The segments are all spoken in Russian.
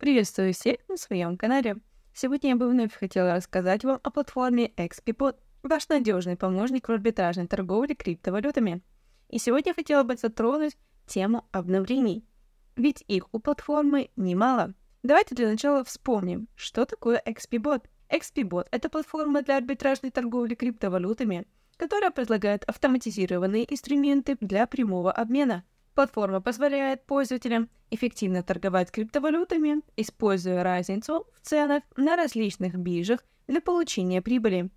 Приветствую всех на своем канале. Сегодня я бы вновь хотела рассказать вам о платформе XPBot, ваш надежный помощник в арбитражной торговле криптовалютами. И сегодня я хотела бы затронуть тему обновлений, ведь их у платформы немало. Давайте для начала вспомним, что такое XPBot. XPBot – это платформа для арбитражной торговли криптовалютами, которая предлагает автоматизированные инструменты для прямого обмена – Платформа позволяет пользователям эффективно торговать криптовалютами, используя разницу в ценах на различных биржах для получения прибыли.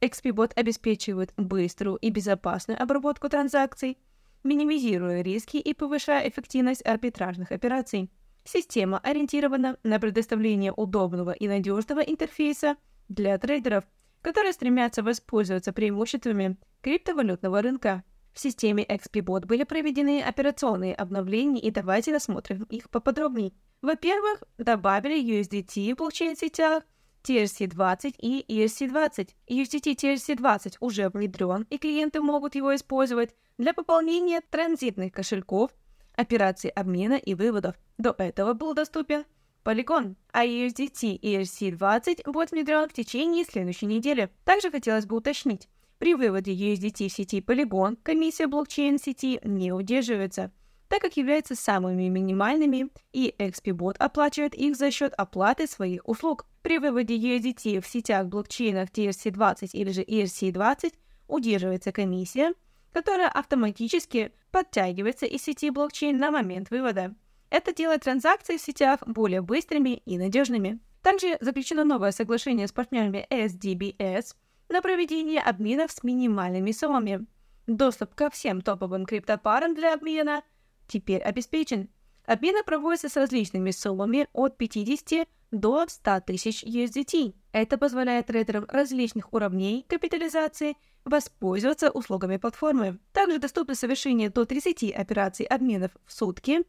XPBot обеспечивает быструю и безопасную обработку транзакций, минимизируя риски и повышая эффективность арбитражных операций. Система ориентирована на предоставление удобного и надежного интерфейса для трейдеров, которые стремятся воспользоваться преимуществами криптовалютного рынка. В системе XP-Bot были проведены операционные обновления, и давайте рассмотрим их поподробнее. Во-первых, добавили USDT в блокчейн-сетях, TRC-20 и ERC-20. USDT TRC-20 уже внедрен, и клиенты могут его использовать для пополнения транзитных кошельков, операций обмена и выводов. До этого был доступен Polygon, а USDT ERC-20 будет внедрен в течение следующей недели. Также хотелось бы уточнить, при выводе USDT в сети полигон комиссия блокчейн-сети не удерживается, так как являются самыми минимальными, и XP-бот оплачивает их за счет оплаты своих услуг. При выводе USDT в сетях блокчейнов TRC20 или же ERC20 удерживается комиссия, которая автоматически подтягивается из сети блокчейн на момент вывода. Это делает транзакции в сетях более быстрыми и надежными. Также заключено новое соглашение с партнерами SDBS – на проведение обменов с минимальными суммами. Доступ ко всем топовым криптопарам для обмена теперь обеспечен. Обмены проводятся с различными суммами от 50 до 100 тысяч USDT. Это позволяет трейдерам различных уровней капитализации воспользоваться услугами платформы. Также доступно совершение до 30 операций обменов в сутки,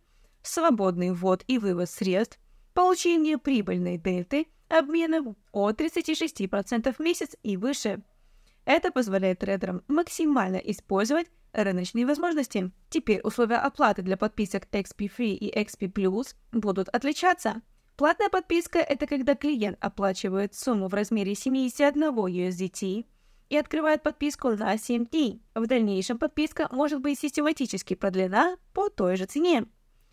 свободный ввод и вывод средств, получение прибыльной дельты – обменов от 36% в месяц и выше. Это позволяет трейдерам максимально использовать рыночные возможности. Теперь условия оплаты для подписок XP Free и XP Plus будут отличаться. Платная подписка – это когда клиент оплачивает сумму в размере 71 USDT и открывает подписку на 7 дней. В дальнейшем подписка может быть систематически продлена по той же цене.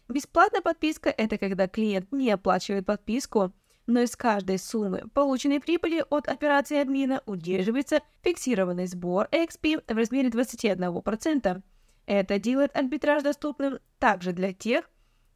Бесплатная подписка – это когда клиент не оплачивает подписку но из каждой суммы полученной прибыли от операции обмена удерживается фиксированный сбор XP в размере 21%. Это делает арбитраж доступным также для тех,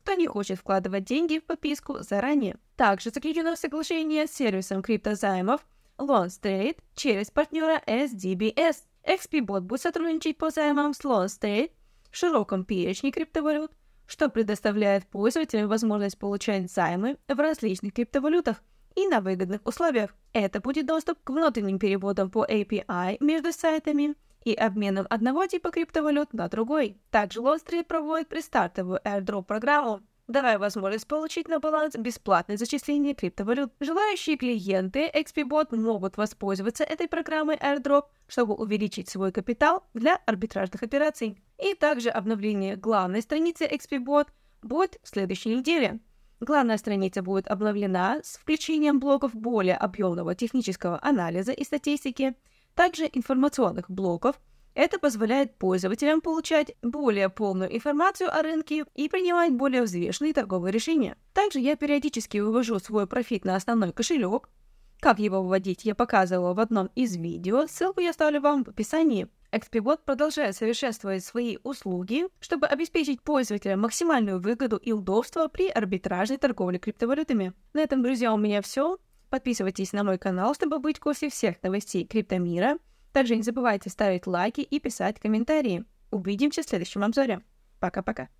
кто не хочет вкладывать деньги в подписку заранее. Также заключено соглашение с сервисом криптозаймов LoanStrade через партнера SDBS. XP-бот будет сотрудничать по займам с LoanStrade в широком перечне криптовалют, что предоставляет пользователям возможность получать займы в различных криптовалютах и на выгодных условиях. Это будет доступ к внутренним переводам по API между сайтами и обменом одного типа криптовалют на другой. Также Wall Street проводит пристартовую airdrop программу, давая возможность получить на баланс бесплатное зачисление криптовалют. Желающие клиенты XPBot могут воспользоваться этой программой airdrop, чтобы увеличить свой капитал для арбитражных операций и также обновление главной страницы XPBot будет в следующей неделе. Главная страница будет обновлена с включением блоков более объемного технического анализа и статистики, также информационных блоков. Это позволяет пользователям получать более полную информацию о рынке и принимать более взвешенные торговые решения. Также я периодически вывожу свой профит на основной кошелек. Как его выводить, я показывала в одном из видео, ссылку я оставлю вам в описании. XPBot продолжает совершенствовать свои услуги, чтобы обеспечить пользователям максимальную выгоду и удобство при арбитражной торговле криптовалютами. На этом, друзья, у меня все. Подписывайтесь на мой канал, чтобы быть в курсе всех новостей криптомира. Также не забывайте ставить лайки и писать комментарии. Увидимся в следующем обзоре. Пока-пока.